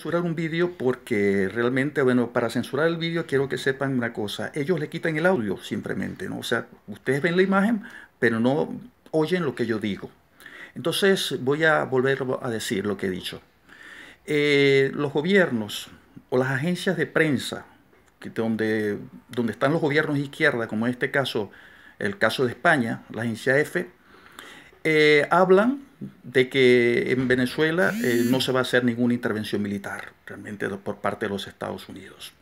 censurar un vídeo porque realmente, bueno, para censurar el vídeo quiero que sepan una cosa, ellos le quitan el audio simplemente, ¿no? O sea, ustedes ven la imagen, pero no oyen lo que yo digo. Entonces voy a volver a decir lo que he dicho. Eh, los gobiernos o las agencias de prensa, donde, donde están los gobiernos de izquierda, como en este caso, el caso de España, la agencia EFE, eh, hablan de que en Venezuela eh, no se va a hacer ninguna intervención militar realmente por parte de los Estados Unidos.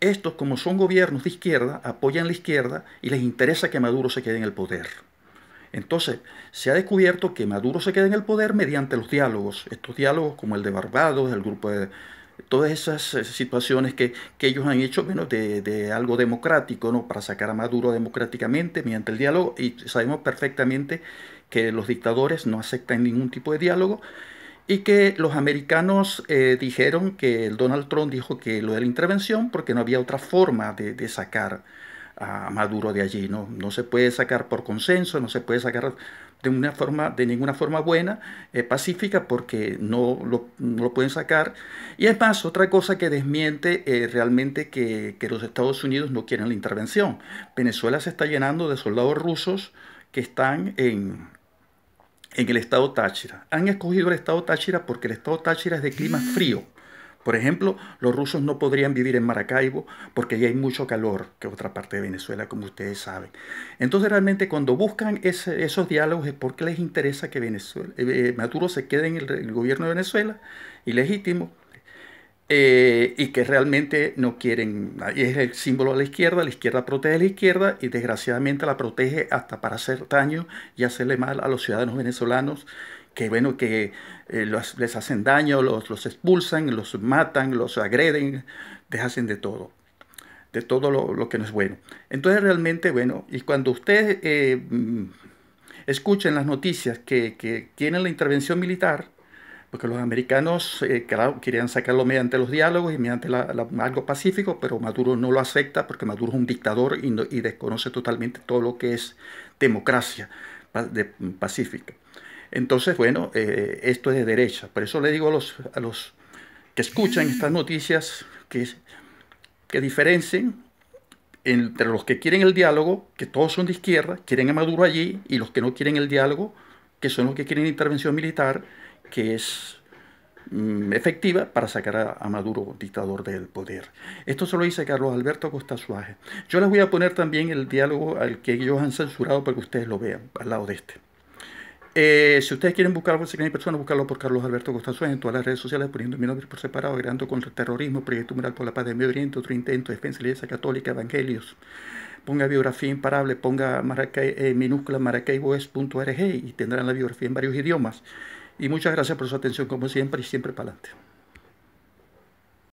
Estos, como son gobiernos de izquierda, apoyan la izquierda y les interesa que Maduro se quede en el poder. Entonces, se ha descubierto que Maduro se queda en el poder mediante los diálogos. Estos diálogos como el de Barbados, el grupo de, todas esas eh, situaciones que, ellos han hecho de, algo democrático, ¿no? para sacar a Maduro democráticamente mediante el diálogo, y sabemos perfectamente que los dictadores no aceptan ningún tipo de diálogo, y que los americanos eh, dijeron que Donald Trump dijo que lo de la intervención porque no había otra forma de, de sacar a Maduro de allí. No, no se puede sacar por consenso, no se puede sacar de, una forma, de ninguna forma buena, eh, pacífica, porque no lo, pueden sacar. Y es más, otra cosa que desmiente eh, realmente que, que, los Estados Unidos no quieren la intervención. Venezuela se está llenando de soldados rusos que están en, en el estado Táchira. Han escogido el estado Táchira porque el estado Táchira es de clima mm. frío por ejemplo, los rusos no podrían vivir en Maracaibo porque ya hay mucho calor que otra parte de Venezuela, como ustedes saben. Entonces, realmente, cuando buscan esos diálogos es porque les interesa que Venezuela, eh, eh, Maduro se quede en el, gobierno de Venezuela, ilegítimo, eh, y que realmente no quieren, y es el símbolo de la izquierda, la izquierda protege a la izquierda y desgraciadamente la protege hasta para hacer daño y hacerle mal a los ciudadanos venezolanos que bueno, que eh, les hacen daño, los, expulsan, los matan, los agreden, les hacen de todo, de todo lo, que no es bueno. Entonces realmente, bueno, y cuando usted eh, mm, escuchen las noticias que, tienen la intervención militar, porque los americanos eh, querían sacarlo mediante los diálogos y mediante algo pacífico, pero Maduro no lo acepta porque Maduro es un dictador y, desconoce totalmente todo lo que es democracia pacífica. Entonces, bueno, eh, esto es de derecha. Por eso le digo a los, a los que escuchan estas noticias que, que diferencien entre los que quieren el diálogo, que todos son de izquierda, quieren a Maduro allí, y los que no quieren el diálogo, que son los que quieren intervención militar, que es mm, efectiva para sacar a, Maduro dictador del poder. Esto se lo dice Carlos Alberto Costa Suárez. Yo les voy a poner también el diálogo al que ellos han censurado para que ustedes lo vean, al lado de este. Eh, si ustedes quieren buscar algo sobre mi persona, buscarlo por Carlos Alberto Costanzuez en todas las redes sociales, poniendo mi nombre por separado, agregando contra el terrorismo, Proyecto Mural por la Paz de medio Oriente, otro intento, Defensa Iglesia Católica, Evangelios. Ponga biografía imparable, ponga eh, minúscula maracayboes.org y tendrán la biografía en varios idiomas. Y muchas gracias por su atención, como siempre, y siempre para adelante.